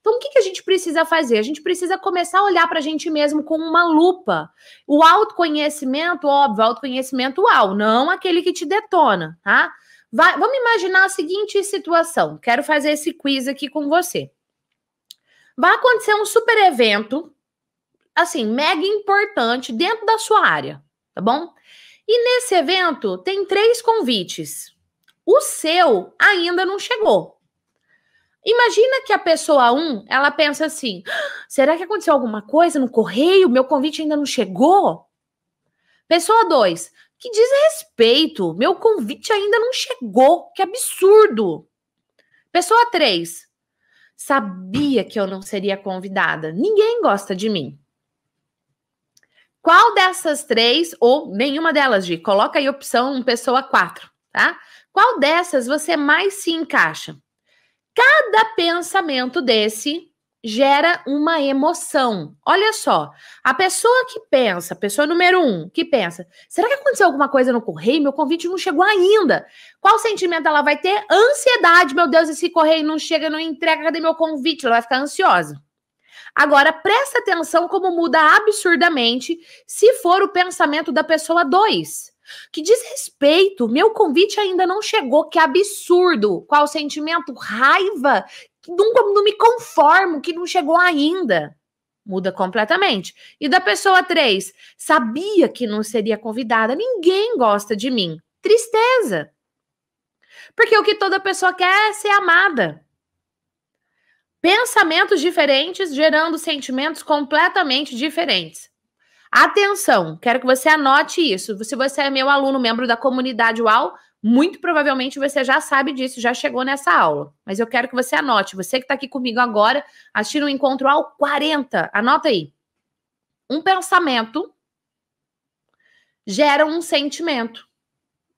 Então, o que, que a gente precisa fazer? A gente precisa começar a olhar para a gente mesmo com uma lupa. O autoconhecimento, óbvio, autoconhecimento uau, não aquele que te detona, tá? Vai, vamos imaginar a seguinte situação. Quero fazer esse quiz aqui com você. Vai acontecer um super evento, assim, mega importante dentro da sua área, tá bom? E nesse evento tem três convites. O seu ainda não chegou. Imagina que a pessoa 1, um, ela pensa assim: será que aconteceu alguma coisa no correio? Meu convite ainda não chegou? Pessoa 2, que desrespeito, meu convite ainda não chegou, que absurdo. Pessoa 3, sabia que eu não seria convidada, ninguém gosta de mim. Qual dessas três, ou nenhuma delas, Gi, coloca aí opção pessoa 4, tá? Qual dessas você mais se encaixa? Cada pensamento desse gera uma emoção. Olha só, a pessoa que pensa, pessoa número um, que pensa, será que aconteceu alguma coisa no correio? Meu convite não chegou ainda. Qual sentimento ela vai ter? Ansiedade, meu Deus, esse correio não chega, não entrega, cadê meu convite? Ela vai ficar ansiosa. Agora, presta atenção como muda absurdamente se for o pensamento da pessoa dois. Que desrespeito! Meu convite ainda não chegou, que absurdo! Qual sentimento? Raiva! Que nunca não me conformo que não chegou ainda. Muda completamente. E da pessoa 3, sabia que não seria convidada, ninguém gosta de mim. Tristeza. Porque o que toda pessoa quer é ser amada. Pensamentos diferentes gerando sentimentos completamente diferentes. Atenção, quero que você anote isso. Se você é meu aluno, membro da comunidade UAL, muito provavelmente você já sabe disso, já chegou nessa aula. Mas eu quero que você anote. Você que está aqui comigo agora, assistindo o um encontro UAU 40, anota aí. Um pensamento gera um sentimento,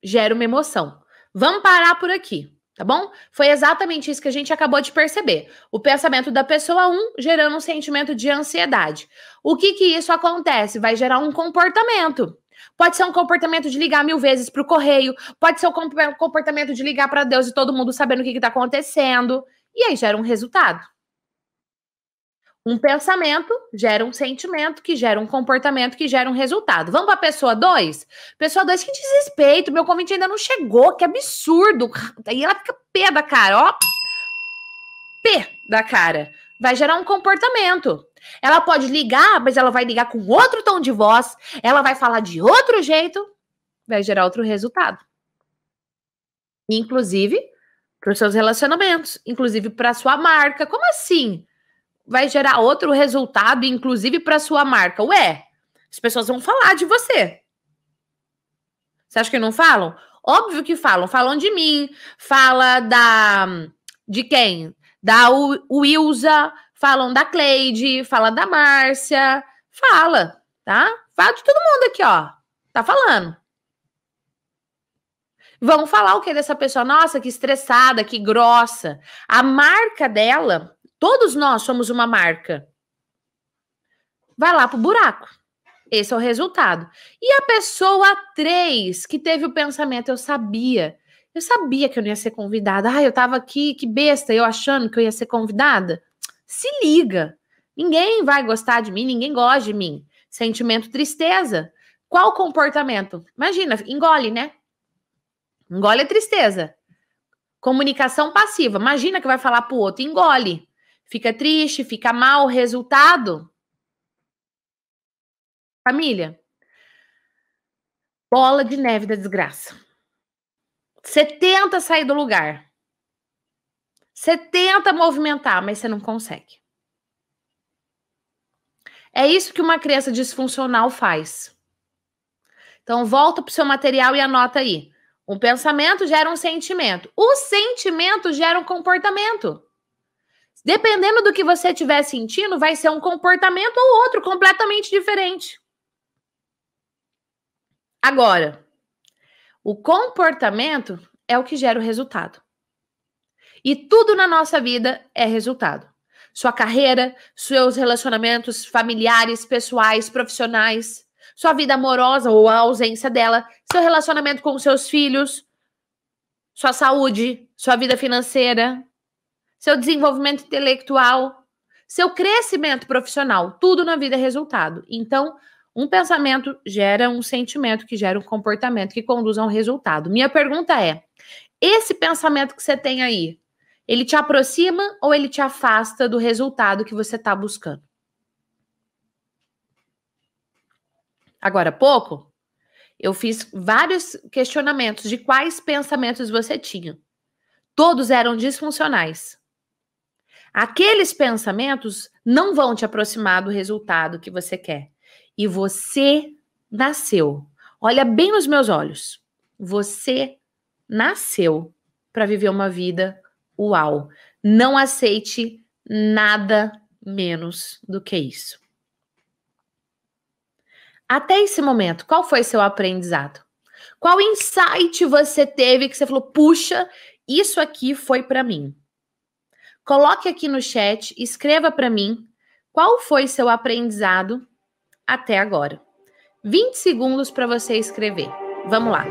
gera uma emoção. Vamos parar por aqui. Tá bom? Foi exatamente isso que a gente acabou de perceber. O pensamento da pessoa 1 um, gerando um sentimento de ansiedade. O que que isso acontece? Vai gerar um comportamento. Pode ser um comportamento de ligar mil vezes para o correio, pode ser um comportamento de ligar para Deus e todo mundo sabendo o que está acontecendo. E aí gera um resultado. Um pensamento gera um sentimento, que gera um comportamento, que gera um resultado. Vamos para a pessoa 2? Pessoa 2, que desrespeito, meu convite ainda não chegou, que absurdo. Aí ela fica pé da cara, ó. P da cara. Vai gerar um comportamento. Ela pode ligar, mas ela vai ligar com outro tom de voz, ela vai falar de outro jeito, vai gerar outro resultado. Inclusive para os seus relacionamentos, inclusive para sua marca. Como assim? vai gerar outro resultado, inclusive para sua marca. Ué, as pessoas vão falar de você. Você acha que não falam? Óbvio que falam. Falam de mim, fala da. de quem? Da Wilza, falam da Cleide, fala da Márcia. Fala, tá? Fala de todo mundo aqui, ó. Tá falando. Vão falar o que dessa pessoa? Nossa, que estressada, que grossa. A marca dela Todos nós somos uma marca. Vai lá pro buraco. Esse é o resultado. E a pessoa 3, que teve o pensamento, eu sabia. Eu sabia que eu não ia ser convidada. Ah, eu tava aqui, que besta, eu achando que eu ia ser convidada. Se liga. Ninguém vai gostar de mim, ninguém gosta de mim. Sentimento tristeza. Qual comportamento? Imagina, engole, né? Engole a tristeza. Comunicação passiva. Imagina que vai falar pro outro, engole fica triste, fica mal. Resultado? Família. Bola de neve da desgraça. Você tenta sair do lugar. Você tenta movimentar, mas você não consegue. É isso que uma criança disfuncional faz. Então, volta para o seu material e anota aí. Um pensamento gera um sentimento. O sentimento gera um comportamento. Dependendo do que você estiver sentindo, vai ser um comportamento ou outro completamente diferente. Agora, o comportamento é o que gera o resultado. E tudo na nossa vida é resultado. Sua carreira, seus relacionamentos familiares, pessoais, profissionais, sua vida amorosa ou a ausência dela, seu relacionamento com seus filhos, sua saúde, sua vida financeira, seu desenvolvimento intelectual, seu crescimento profissional. Tudo na vida é resultado. Então, um pensamento gera um sentimento, que gera um comportamento, que conduz a um resultado. Minha pergunta é: esse pensamento que você tem aí, ele te aproxima ou ele te afasta do resultado que você está buscando? Agora há pouco, eu fiz vários questionamentos de quais pensamentos você tinha. Todos eram disfuncionais. Aqueles pensamentos não vão te aproximar do resultado que você quer. E você nasceu. Olha bem nos meus olhos. Você nasceu para viver uma vida uau. Não aceite nada menos do que isso. Até esse momento, qual foi seu aprendizado? Qual insight você teve que você falou: "Puxa, isso aqui foi para mim"? Coloque aqui no chat, escreva para mim qual foi seu aprendizado até agora. 20 segundos para você escrever. Vamos lá.